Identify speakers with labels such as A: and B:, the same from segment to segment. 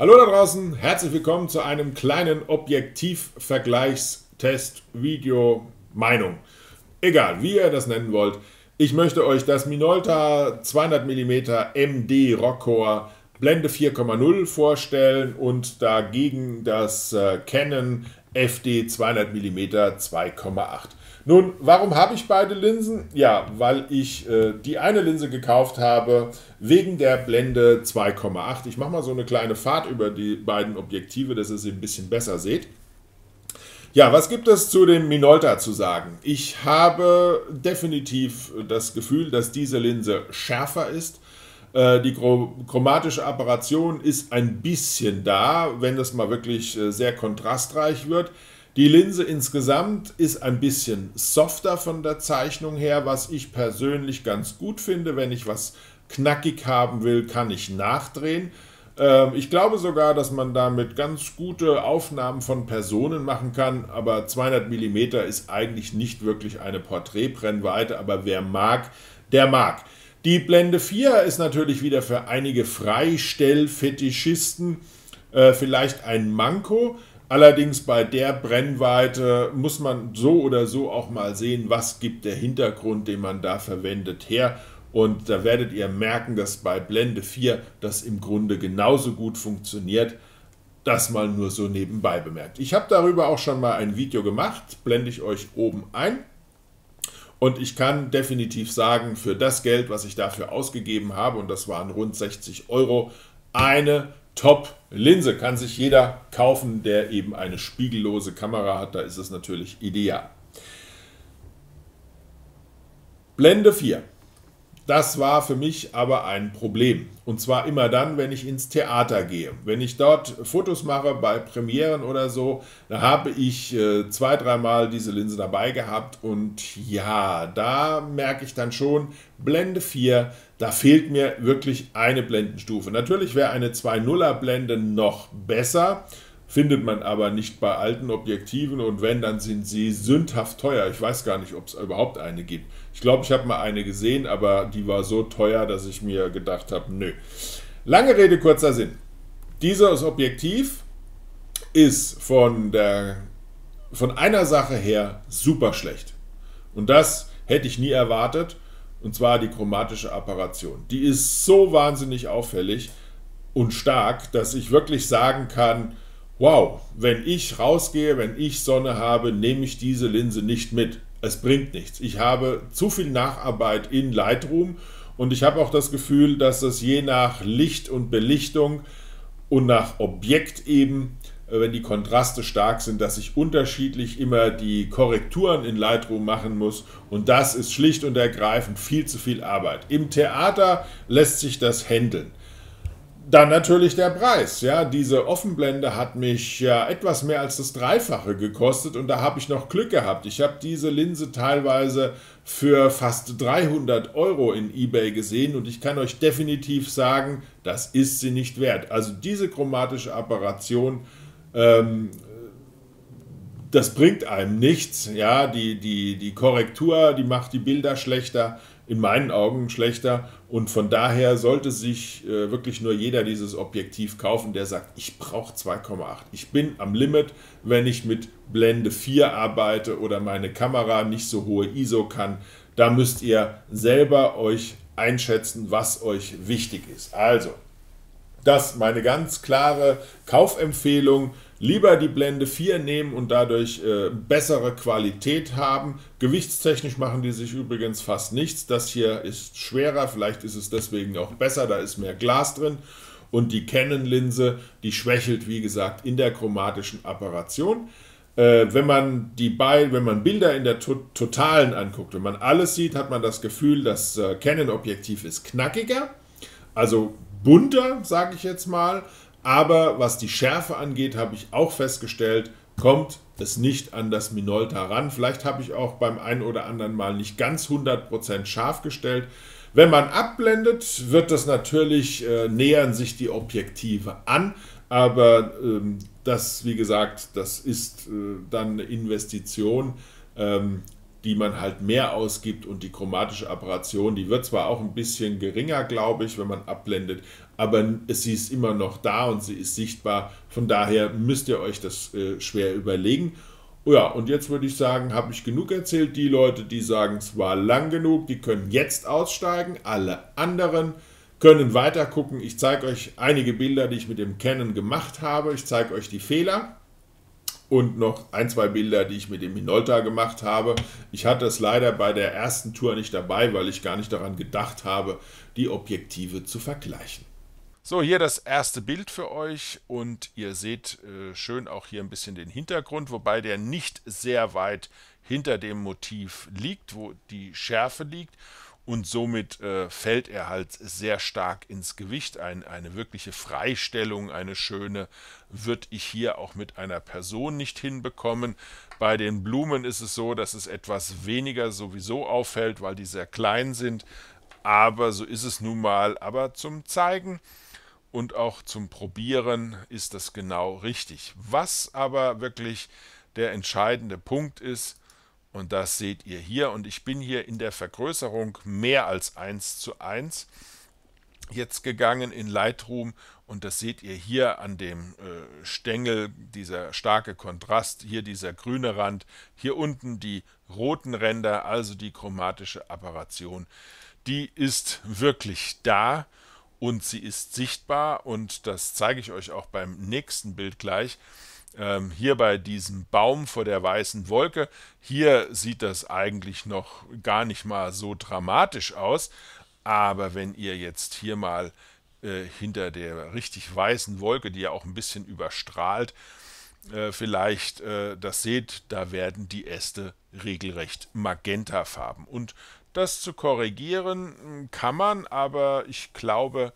A: Hallo da draußen, herzlich willkommen zu einem kleinen Objektivvergleichstest-Video-Meinung. Egal, wie ihr das nennen wollt. Ich möchte euch das Minolta 200 mm MD Rockcore Blende 4,0 vorstellen und dagegen das äh, Canon FD 200 mm 2,8. Nun, warum habe ich beide Linsen? Ja, weil ich äh, die eine Linse gekauft habe wegen der Blende 2,8. Ich mache mal so eine kleine Fahrt über die beiden Objektive, dass ihr sie ein bisschen besser seht. Ja, was gibt es zu dem Minolta zu sagen? Ich habe definitiv das Gefühl, dass diese Linse schärfer ist. Äh, die chromatische Apparation ist ein bisschen da, wenn das mal wirklich äh, sehr kontrastreich wird. Die Linse insgesamt ist ein bisschen softer von der Zeichnung her, was ich persönlich ganz gut finde. Wenn ich was knackig haben will, kann ich nachdrehen. Ähm, ich glaube sogar, dass man damit ganz gute Aufnahmen von Personen machen kann, aber 200 mm ist eigentlich nicht wirklich eine Porträtbrennweite, aber wer mag, der mag. Die Blende 4 ist natürlich wieder für einige Freistellfetischisten äh, vielleicht ein Manko. Allerdings bei der Brennweite muss man so oder so auch mal sehen, was gibt der Hintergrund, den man da verwendet, her. Und da werdet ihr merken, dass bei Blende 4 das im Grunde genauso gut funktioniert. Das mal nur so nebenbei bemerkt. Ich habe darüber auch schon mal ein Video gemacht, blende ich euch oben ein. Und ich kann definitiv sagen, für das Geld, was ich dafür ausgegeben habe, und das waren rund 60 Euro, eine top Linse. Kann sich jeder kaufen, der eben eine spiegellose Kamera hat. Da ist es natürlich ideal. Blende 4. Das war für mich aber ein Problem. Und zwar immer dann, wenn ich ins Theater gehe. Wenn ich dort Fotos mache bei Premieren oder so, da habe ich äh, zwei, dreimal diese Linse dabei gehabt. Und ja, da merke ich dann schon, Blende 4, da fehlt mir wirklich eine Blendenstufe. Natürlich wäre eine 2.0er Blende noch besser findet man aber nicht bei alten Objektiven und wenn, dann sind sie sündhaft teuer. Ich weiß gar nicht, ob es überhaupt eine gibt. Ich glaube, ich habe mal eine gesehen, aber die war so teuer, dass ich mir gedacht habe, nö. Lange Rede, kurzer Sinn. Dieses Objektiv ist von, der, von einer Sache her super schlecht. Und das hätte ich nie erwartet. Und zwar die chromatische Apparation. Die ist so wahnsinnig auffällig und stark, dass ich wirklich sagen kann, wow, wenn ich rausgehe, wenn ich Sonne habe, nehme ich diese Linse nicht mit. Es bringt nichts. Ich habe zu viel Nacharbeit in Lightroom und ich habe auch das Gefühl, dass das je nach Licht und Belichtung und nach Objekt eben, äh, wenn die Kontraste stark sind, dass ich unterschiedlich immer die Korrekturen in Lightroom machen muss. Und das ist schlicht und ergreifend viel zu viel Arbeit. Im Theater lässt sich das handeln. Dann natürlich der Preis. Ja, diese Offenblende hat mich ja etwas mehr als das Dreifache gekostet und da habe ich noch Glück gehabt. Ich habe diese Linse teilweise für fast 300 Euro in eBay gesehen und ich kann euch definitiv sagen, das ist sie nicht wert. Also diese chromatische Apparation, ähm, das bringt einem nichts. Ja, die, die, die Korrektur, die macht die Bilder schlechter, in meinen Augen schlechter und von daher sollte sich äh, wirklich nur jeder dieses Objektiv kaufen, der sagt, ich brauche 2,8. Ich bin am Limit, wenn ich mit Blende 4 arbeite oder meine Kamera nicht so hohe ISO kann. Da müsst ihr selber euch einschätzen, was euch wichtig ist. Also, das meine ganz klare Kaufempfehlung lieber die Blende 4 nehmen und dadurch äh, bessere Qualität haben. Gewichtstechnisch machen die sich übrigens fast nichts. Das hier ist schwerer, vielleicht ist es deswegen auch besser, da ist mehr Glas drin. Und die Canon-Linse, die schwächelt, wie gesagt, in der chromatischen Apparation. Äh, wenn, man die Be wenn man Bilder in der to Totalen anguckt, wenn man alles sieht, hat man das Gefühl, das äh, Canon-Objektiv ist knackiger, also bunter, sage ich jetzt mal aber was die Schärfe angeht, habe ich auch festgestellt, kommt es nicht an das Minolta ran. Vielleicht habe ich auch beim einen oder anderen Mal nicht ganz 100% scharf gestellt. Wenn man abblendet, wird das natürlich, äh, nähern sich die Objektive an, aber ähm, das, wie gesagt, das ist äh, dann eine Investition. Ähm, die man halt mehr ausgibt und die chromatische Apparation, die wird zwar auch ein bisschen geringer, glaube ich, wenn man abblendet, aber sie ist immer noch da und sie ist sichtbar. Von daher müsst ihr euch das äh, schwer überlegen. Oh ja, und jetzt würde ich sagen, habe ich genug erzählt. Die Leute, die sagen, es war lang genug, die können jetzt aussteigen. Alle anderen können weiter gucken. Ich zeige euch einige Bilder, die ich mit dem Canon gemacht habe. Ich zeige euch die Fehler und noch ein, zwei Bilder, die ich mit dem Minolta gemacht habe. Ich hatte es leider bei der ersten Tour nicht dabei, weil ich gar nicht daran gedacht habe, die Objektive zu vergleichen. So, hier das erste Bild für euch und ihr seht äh, schön auch hier ein bisschen den Hintergrund, wobei der nicht sehr weit hinter dem Motiv liegt, wo die Schärfe liegt und somit äh, fällt er halt sehr stark ins Gewicht. Ein, eine wirkliche Freistellung, eine schöne, wird ich hier auch mit einer Person nicht hinbekommen. Bei den Blumen ist es so, dass es etwas weniger sowieso auffällt, weil die sehr klein sind. Aber so ist es nun mal. Aber zum Zeigen und auch zum Probieren ist das genau richtig. Was aber wirklich der entscheidende Punkt ist, und das seht ihr hier. Und ich bin hier in der Vergrößerung mehr als 1 zu 1 jetzt gegangen in Lightroom. Und das seht ihr hier an dem äh, Stängel, dieser starke Kontrast, hier dieser grüne Rand, hier unten die roten Ränder, also die chromatische Apparation. Die ist wirklich da und sie ist sichtbar und das zeige ich euch auch beim nächsten Bild gleich. Ähm, hier bei diesem Baum vor der weißen Wolke, hier sieht das eigentlich noch gar nicht mal so dramatisch aus. Aber wenn ihr jetzt hier mal äh, hinter der richtig weißen Wolke, die ja auch ein bisschen überstrahlt, äh, vielleicht äh, das seht, da werden die Äste regelrecht magentafarben. Und das zu korrigieren hm, kann man, aber ich glaube,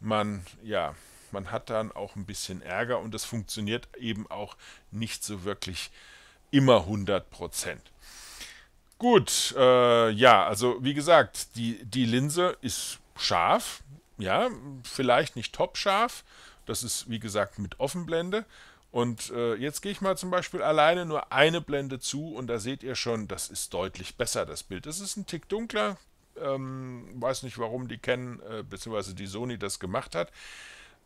A: man, ja, man hat dann auch ein bisschen Ärger und das funktioniert eben auch nicht so wirklich immer 100 Prozent. Gut, äh, ja, also wie gesagt, die, die Linse ist scharf, ja, vielleicht nicht top scharf, das ist wie gesagt mit Offenblende. Und äh, jetzt gehe ich mal zum Beispiel alleine nur eine Blende zu und da seht ihr schon, das ist deutlich besser, das Bild. Es ist ein Tick dunkler, ähm, weiß nicht warum die Canon äh, bzw. die Sony das gemacht hat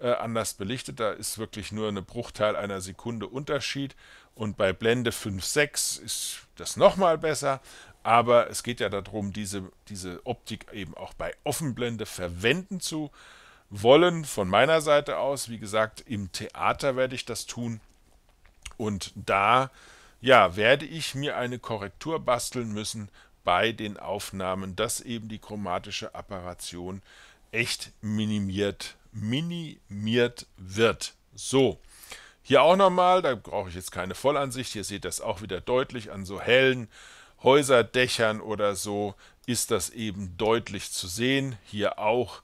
A: äh, anders belichtet. Da ist wirklich nur eine Bruchteil einer Sekunde Unterschied. Und bei Blende 5.6 ist das nochmal besser. Aber es geht ja darum, diese, diese Optik eben auch bei Offenblende verwenden zu wollen. Von meiner Seite aus, wie gesagt, im Theater werde ich das tun. Und da, ja, werde ich mir eine Korrektur basteln müssen bei den Aufnahmen, dass eben die chromatische Apparation echt minimiert minimiert wird. So, hier auch nochmal, da brauche ich jetzt keine Vollansicht, hier seht ihr das auch wieder deutlich an so hellen Häuserdächern oder so ist das eben deutlich zu sehen, hier auch.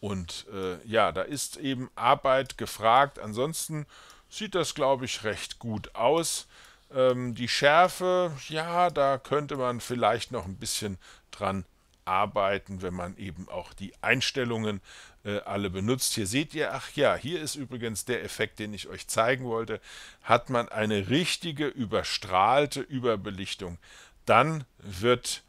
A: Und äh, ja, da ist eben Arbeit gefragt. Ansonsten sieht das, glaube ich, recht gut aus. Ähm, die Schärfe, ja, da könnte man vielleicht noch ein bisschen dran arbeiten, wenn man eben auch die Einstellungen äh, alle benutzt. Hier seht ihr, ach ja, hier ist übrigens der Effekt, den ich euch zeigen wollte, hat man eine richtige überstrahlte Überbelichtung, dann wird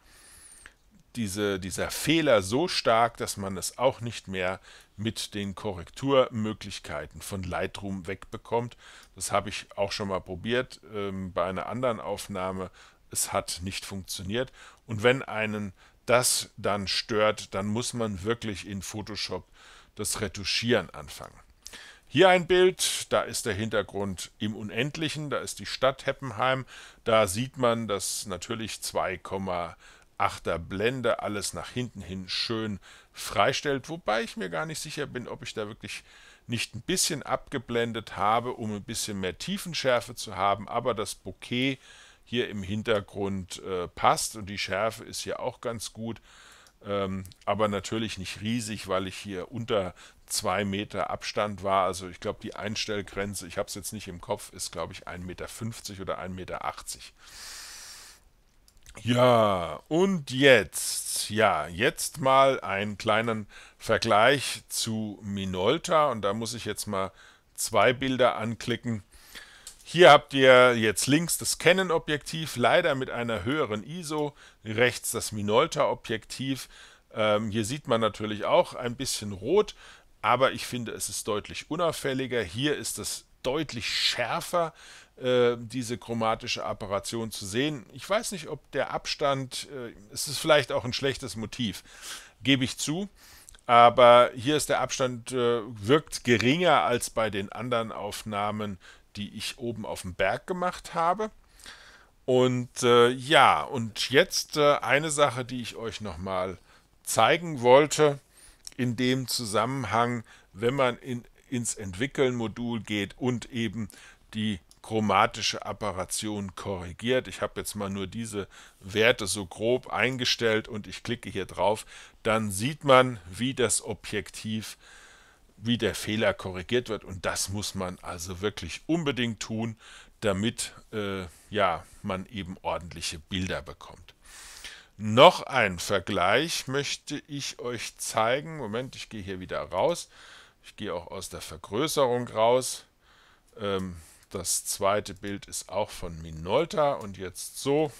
A: diese, dieser Fehler so stark, dass man es auch nicht mehr mit den Korrekturmöglichkeiten von Lightroom wegbekommt. Das habe ich auch schon mal probiert ähm, bei einer anderen Aufnahme. Es hat nicht funktioniert. Und wenn einen das dann stört, dann muss man wirklich in Photoshop das Retuschieren anfangen. Hier ein Bild, da ist der Hintergrund im Unendlichen, da ist die Stadt Heppenheim. Da sieht man, dass natürlich 2,8er Blende alles nach hinten hin schön freistellt, wobei ich mir gar nicht sicher bin, ob ich da wirklich nicht ein bisschen abgeblendet habe, um ein bisschen mehr Tiefenschärfe zu haben, aber das Bouquet hier im Hintergrund äh, passt und die Schärfe ist hier auch ganz gut, ähm, aber natürlich nicht riesig, weil ich hier unter zwei Meter Abstand war. Also ich glaube, die Einstellgrenze, ich habe es jetzt nicht im Kopf, ist glaube ich 1,50 Meter oder 1,80 Meter. Ja, und jetzt, ja, jetzt mal einen kleinen Vergleich zu Minolta und da muss ich jetzt mal zwei Bilder anklicken. Hier habt ihr jetzt links das Canon-Objektiv, leider mit einer höheren ISO, rechts das Minolta-Objektiv. Ähm, hier sieht man natürlich auch ein bisschen rot, aber ich finde, es ist deutlich unauffälliger. Hier ist es deutlich schärfer, äh, diese chromatische Apparation zu sehen. Ich weiß nicht, ob der Abstand, äh, es ist vielleicht auch ein schlechtes Motiv, gebe ich zu aber hier ist der Abstand äh, wirkt geringer als bei den anderen Aufnahmen die ich oben auf dem Berg gemacht habe. Und äh, ja, und jetzt äh, eine Sache, die ich euch nochmal zeigen wollte in dem Zusammenhang, wenn man in, ins Entwickeln-Modul geht und eben die chromatische Apparation korrigiert. Ich habe jetzt mal nur diese Werte so grob eingestellt und ich klicke hier drauf. Dann sieht man, wie das Objektiv äh, wie der Fehler korrigiert wird. Und das muss man also wirklich unbedingt tun, damit äh, ja, man eben ordentliche Bilder bekommt. Noch ein Vergleich möchte ich euch zeigen. Moment, ich gehe hier wieder raus. Ich gehe auch aus der Vergrößerung raus. Ähm, das zweite Bild ist auch von Minolta und jetzt so,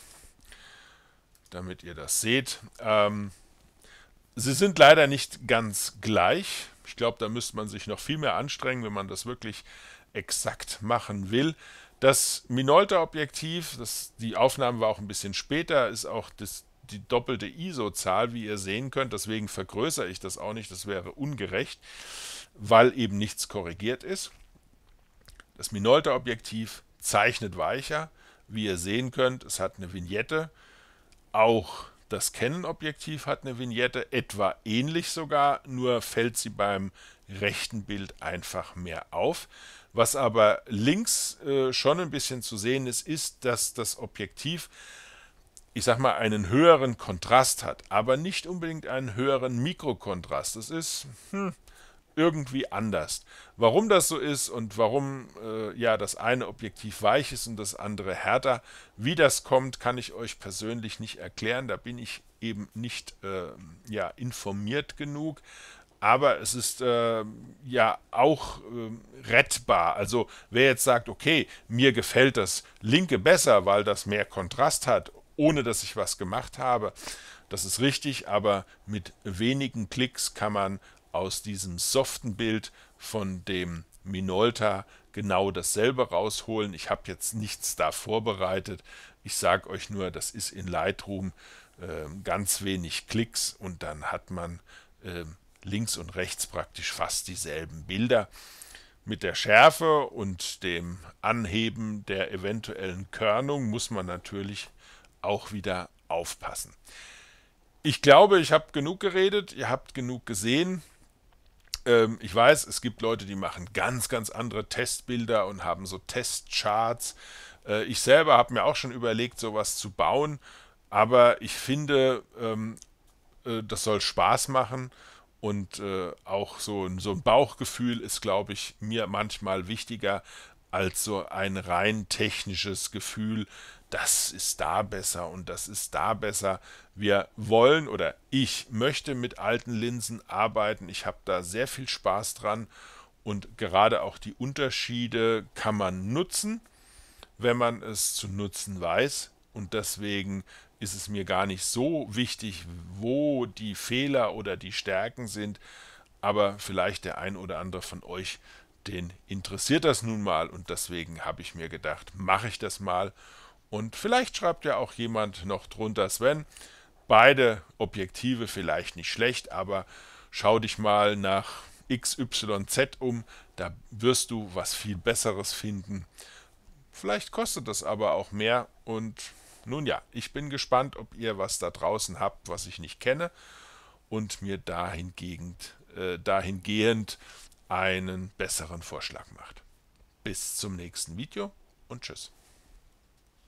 A: damit ihr das seht. Ähm, sie sind leider nicht ganz gleich. Ich glaube, da müsste man sich noch viel mehr anstrengen, wenn man das wirklich exakt machen will. Das Minolta-Objektiv, die Aufnahme war auch ein bisschen später, ist auch das, die doppelte ISO-Zahl, wie ihr sehen könnt. Deswegen vergrößere ich das auch nicht, das wäre ungerecht, weil eben nichts korrigiert ist. Das Minolta-Objektiv zeichnet weicher. Wie ihr sehen könnt, es hat eine Vignette. Auch das Canon-Objektiv hat eine Vignette etwa ähnlich sogar, nur fällt sie beim rechten Bild einfach mehr auf. Was aber links äh, schon ein bisschen zu sehen ist, ist, dass das Objektiv, ich sag mal, einen höheren Kontrast hat, aber nicht unbedingt einen höheren Mikrokontrast. Das ist hm, irgendwie anders. Warum das so ist und warum äh, ja das eine objektiv weich ist und das andere härter, wie das kommt, kann ich euch persönlich nicht erklären. Da bin ich eben nicht äh, ja, informiert genug. Aber es ist äh, ja auch ähm, rettbar. Also wer jetzt sagt, okay, mir gefällt das linke besser, weil das mehr Kontrast hat, ohne dass ich was gemacht habe, das ist richtig, aber mit wenigen Klicks kann man aus diesem soften Bild von dem Minolta genau dasselbe rausholen. Ich habe jetzt nichts da vorbereitet. Ich sage euch nur, das ist in Lightroom äh, ganz wenig Klicks und dann hat man äh, links und rechts praktisch fast dieselben Bilder. Mit der Schärfe und dem Anheben der eventuellen Körnung muss man natürlich auch wieder aufpassen. Ich glaube, ich habe genug geredet, ihr habt genug gesehen. Ähm, ich weiß, es gibt Leute, die machen ganz, ganz andere Testbilder und haben so Testcharts. Äh, ich selber habe mir auch schon überlegt, sowas zu bauen, aber ich finde, ähm, äh, das soll Spaß machen. Und äh, auch so, so ein Bauchgefühl ist, glaube ich, mir manchmal wichtiger als so ein rein technisches Gefühl, das ist da besser und das ist da besser. Wir wollen oder ich möchte mit alten Linsen arbeiten. Ich habe da sehr viel Spaß dran und gerade auch die Unterschiede kann man nutzen, wenn man es zu nutzen weiß. Und deswegen ist es mir gar nicht so wichtig, wo die Fehler oder die Stärken sind. Aber vielleicht der ein oder andere von euch den interessiert das nun mal und deswegen habe ich mir gedacht, mache ich das mal. Und vielleicht schreibt ja auch jemand noch drunter, Sven, beide Objektive vielleicht nicht schlecht, aber schau dich mal nach XYZ um, da wirst du was viel Besseres finden. Vielleicht kostet das aber auch mehr und nun ja, ich bin gespannt, ob ihr was da draußen habt, was ich nicht kenne und mir dahingehend, äh, dahingehend einen besseren Vorschlag macht. Bis zum nächsten Video und tschüss.